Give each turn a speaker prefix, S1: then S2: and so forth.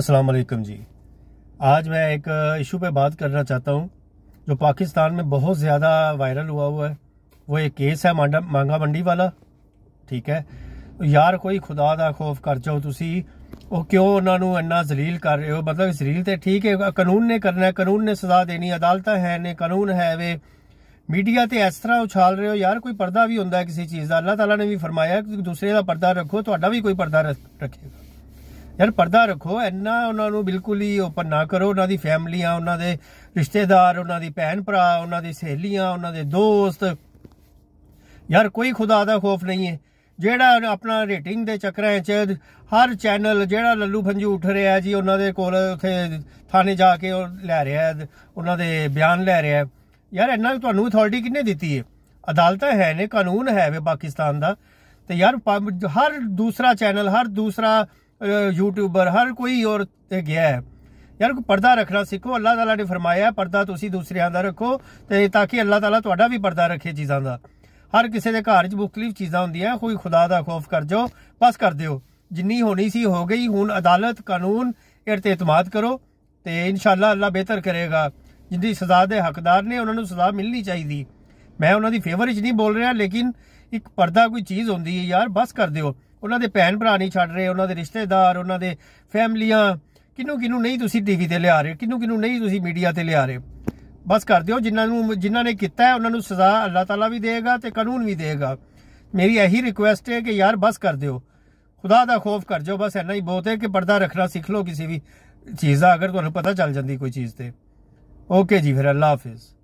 S1: अस्सलाम वालेकुम जी आज मैं एक इशू पे बात करना चाहता हूँ जो पाकिस्तान में बहुत ज़्यादा वायरल हुआ हुआ है वो एक केस है मांडा मांगा मंडी वाला ਠੀਕ ਹੈ ਯਾਰ ਕੋਈ ਖੁਦਾ ਦਾ ਖੌਫ ਕਰ ਜਾਓ ਤੁਸੀਂ ਉਹ ਕਿਉਂ ਉਹਨਾਂ ਨੂੰ ਇੰਨਾ ਜ਼ਲੀਲ ਕਰ ਰਹੇ ਹੋ ਮਤਲਬ ਜ਼ਲੀਲ ਤੇ ਠੀਕ ਹੈ ਕਾਨੂੰਨ ਨੇ ਕਰਨਾ ਹੈ ਕਾਨੂੰਨ ਨੇ ਸਜ਼ਾ ਦੇਣੀ ਅਦਾਲਤਾਂ ਹੈ ਨੇ ਕਾਨੂੰਨ ਹੈ ਵੇ ਮੀਡੀਆ ਤੇ ਇਸ ਤਰ੍ਹਾਂ ਉਛਾਲ ਰਹੇ ਹੋ ਯਾਰ ਕੋਈ ਪਰਦਾ ਵੀ ਹੁੰਦਾ ਹੈ ਕਿਸੇ ਚੀਜ਼ ਦਾ ਅੱਲਾਹ ਤਾਲਾ ਨੇ ਵੀ ਫਰਮਾਇਆ ਕਿ ਦੂਸਰੇ ਦਾ ਪਰਦਾ ਰੱਖੋ ਤੁਹਾਡਾ ਵੀ ਕੋਈ ਪਰਦਾ ਰੱਖੇਗਾ ਯਾਰ ਪਰਦਾ ਰੱਖੋ ਇੰਨਾ ਉਹਨਾਂ ਨੂੰ ਬਿਲਕੁਲ ਹੀ ਓਪਨ ਨਾ ਕਰੋ ਉਹਨਾਂ ਦੀ ਫੈਮਲੀਆਂ ਉਹਨਾਂ ਦੇ ਰਿਸ਼ਤੇਦਾਰ ਉਹਨਾਂ ਦੀ ਭੈਣ ਭਰਾ ਉਹਨਾਂ ਦੀ ਸਹੇਲੀਆਂ ਉਹਨਾਂ ਦੇ ਦੋਸਤ ਯਾਰ ਕੋਈ ਖੁਦਾ ਦਾ ਖੋਫ ਨਹੀਂ ਹੈ ਜਿਹੜਾ ਆਪਣਾ ਰੇਟਿੰਗ ਦੇ ਚੱਕਰਾਂ 'ਚ ਹਰ ਚੈਨਲ ਜਿਹੜਾ ਲੱਲੂ ਫੰਜੂ ਉੱਠ ਰਿਹਾ ਜੀ ਉਹਨਾਂ ਦੇ ਕੋਲ ਉੱਥੇ ਥਾਣੇ ਜਾ ਕੇ ਉਹ ਲੈ ਰਿਹਾ ਉਹਨਾਂ ਦੇ ਬਿਆਨ ਲੈ ਰਿਹਾ ਯਾਰ ਇਹਨਾਂ ਤੁਹਾਨੂੰ ਅਥਾਰਟੀ ਕਿੰਨੇ ਦਿੱਤੀ ਹੈ ਅਦਾਲਤਾਂ ਹੈ ਨੇ ਕਾਨੂੰਨ ਹੈ ਵੇ ਪਾਕਿਸਤਾਨ ਦਾ ਤੇ ਯਾਰ ਹਰ ਦੂਸਰਾ ਚੈਨਲ ਹਰ ਦੂਸਰਾ यूट्यूबर हर कोई और गया है यार पर्दा रखना सीखो अल्लाह ताला ने फरमाया पर्दा ਤੁਸੀਂ ਦੂਸਰਿਆਂ ਦਾ ਰੱਖੋ ਤੇ ਤਾਂ ਕਿ ਅੱਲਾਹ ਤਾਲਾ ਤੁਹਾਡਾ ਵੀ ਪਰਦਾ ਰੱਖੇ ਚੀਜ਼ਾਂ ਦਾ ਹਰ ਕਿਸੇ ਦੇ ਘਰ 'ਚ ਮੁxtਲਿਫ ਚੀਜ਼ਾਂ ਹੁੰਦੀਆਂ ਕੋਈ ਖੁਦਾ ਦਾ ਖੌਫ ਕਰ ਜੋ ਬਸ ਕਰ ਦਿਓ ਜਿੰਨੀ ਹੋਣੀ ਸੀ ਹੋ ਗਈ ਹੁਣ ਅਦਾਲਤ ਕਾਨੂੰਨ ਇਰਤੇ ਇਤਮਾਦ ਕਰੋ ਤੇ ਇਨਸ਼ਾਅੱਲਾ ਅੱਲਾ ਬਿਹਤਰ ਕਰੇਗਾ ਜਿੰਦੀ ਸਜ਼ਾ ਦੇ ਹੱਕਦਾਰ ਨੇ ਉਹਨਾਂ ਨੂੰ ਸਜ਼ਾ ਮਿਲਣੀ ਚਾਹੀਦੀ ਮੈਂ ਉਹਨਾਂ ਦੀ ਫੇਵਰ 'ਚ ਨਹੀਂ ਬੋਲ ਰਿਹਾ ਲੇਕਿਨ ਇੱਕ ਪਰਦਾ ਕੋਈ ਚੀਜ਼ ਹੁੰਦੀ ਹੈ ਯਾਰ ਬਸ ਕਰ ਦਿਓ ਉਹਨਾਂ ਦੇ ਭੈਣ ਭਰਾ ਨਹੀਂ ਛੱਡ ਰਹੇ ਉਹਨਾਂ ਦੇ ਰਿਸ਼ਤੇਦਾਰ ਉਹਨਾਂ ਦੇ ਫੈਮਲੀਆਂ ਕਿਨੂੰ ਕਿਨੂੰ ਨਹੀਂ ਤੁਸੀਂ ਟੀਵੀ ਤੇ ਲਿਆ ਰਹੇ ਕਿਨੂੰ ਕਿਨੂੰ ਨਹੀਂ ਤੁਸੀਂ ਮੀਡੀਆ ਤੇ ਲਿਆ ਰਹੇ ਬਸ ਕਰ ਦਿਓ ਜਿਨ੍ਹਾਂ ਨੂੰ ਜਿਨ੍ਹਾਂ ਨੇ ਕੀਤਾ ਹੈ ਉਹਨਾਂ ਨੂੰ ਸਜ਼ਾ ਅੱਲਾਹ ਤਾਲਾ ਵੀ ਦੇਗਾ ਤੇ ਕਾਨੂੰਨ ਵੀ ਦੇਗਾ ਮੇਰੀ ਇਹੀ ਰਿਕੁਐਸਟ ਹੈ ਕਿ ਯਾਰ ਬਸ ਕਰ ਦਿਓ ਖੁਦਾ ਦਾ ਖੋਫ ਕਰ ਜਾਓ ਬਸ ਇੰਨਾ ਹੀ ਬਹੁਤ ਹੈ ਕਿ ਪਰਦਾ ਰੱਖਣਾ ਸਿੱਖ ਲਓ ਕਿਸੇ ਵੀ ਚੀਜ਼ ਦਾ ਅਗਰ ਤੁਹਾਨੂੰ ਪਤਾ ਚੱਲ ਜਾਂਦੀ ਕੋਈ ਚੀਜ਼ ਤੇ ਓਕੇ ਜੀ ਫਿਰ ਅੱਲਾਹ ਹਾਫਿਜ਼